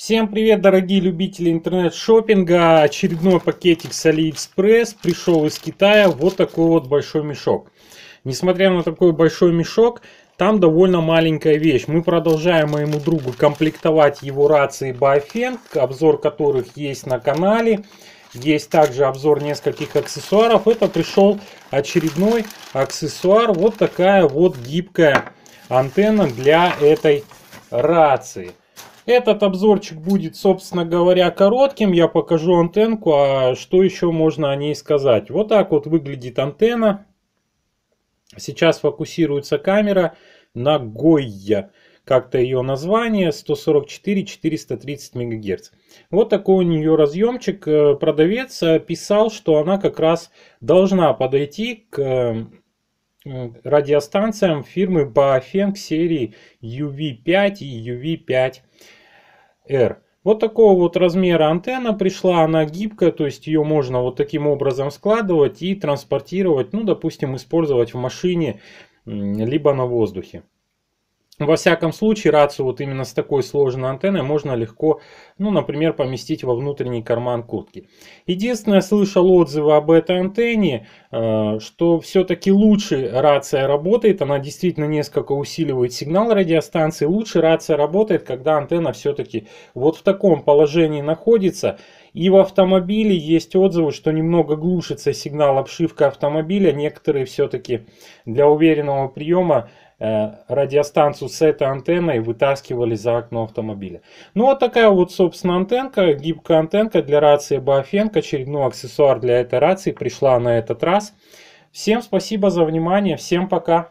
Всем привет, дорогие любители интернет шопинга Очередной пакетик с AliExpress пришел из Китая. Вот такой вот большой мешок. Несмотря на такой большой мешок, там довольно маленькая вещь. Мы продолжаем моему другу комплектовать его рации Baofeng, обзор которых есть на канале. Есть также обзор нескольких аксессуаров. Это пришел очередной аксессуар. Вот такая вот гибкая антенна для этой рации. Этот обзорчик будет, собственно говоря, коротким. Я покажу антенку, а что еще можно о ней сказать. Вот так вот выглядит антенна. Сейчас фокусируется камера на Гойя. Как-то ее название 144-430 МГц. Вот такой у нее разъемчик. Э, продавец э, писал, что она как раз должна подойти к э, радиостанциям фирмы Baofeng серии UV5 и UV5R. Вот такого вот размера антенна пришла, она гибкая, то есть ее можно вот таким образом складывать и транспортировать, ну, допустим, использовать в машине, либо на воздухе. Ну, во всяком случае, рацию вот именно с такой сложной антенной можно легко, ну, например, поместить во внутренний карман куртки. Единственное, слышал отзывы об этой антенне, э, что все-таки лучше рация работает, она действительно несколько усиливает сигнал радиостанции, лучше рация работает, когда антенна все-таки вот в таком положении находится, и в автомобиле есть отзывы, что немного глушится сигнал обшивка автомобиля. Некоторые все-таки для уверенного приема Э, радиостанцию с этой антенной вытаскивали за окно автомобиля. Ну вот такая вот, собственно, антенка, гибкая антенка для рации Бафенко, очередной аксессуар для этой рации пришла на этот раз. Всем спасибо за внимание, всем пока!